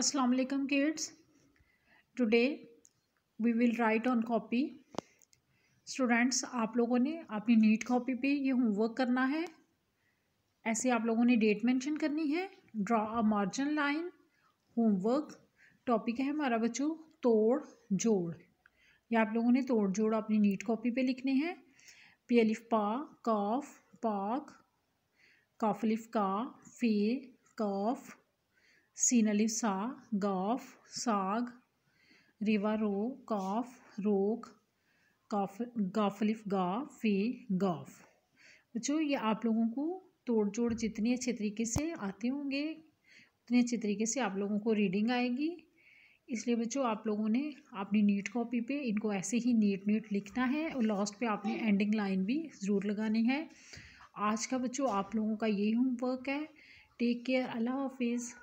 Assalamu alaikum kids today we will write on copy students आप लोगों ने अपनी नीट कॉपी पे ये होमवर्क करना है ऐसे आप लोगों ने डेट मेंशन करनी है draw a margin line homework topic है हमारा बच्चों तोड़ जोड़ ये आप लोगों ने तोड़ जोड़ अपनी नीट कॉपी पे लिखने हैं पीएलिफ पा काफ पाक काफलिफ का फे काफ सीनलिफ सा गॉफ साग रिवा रो कॉफ रोक काफ गाफलिफ गा फे गाफ बच्चों ये आप लोगों को तोड़ जोड़ जितने अच्छे तरीके से आते होंगे उतने अच्छे तरीके से आप लोगों को रीडिंग आएगी इसलिए बच्चों आप लोगों ने अपनी नीट कॉपी पे इनको ऐसे ही नीट नीट लिखना है और लास्ट पे आपने एंडिंग लाइन भी ज़रूर लगानी है आज का बच्चों आप लोगों का यही होमवर्क है टेक केयर अल्लाह हाफिज़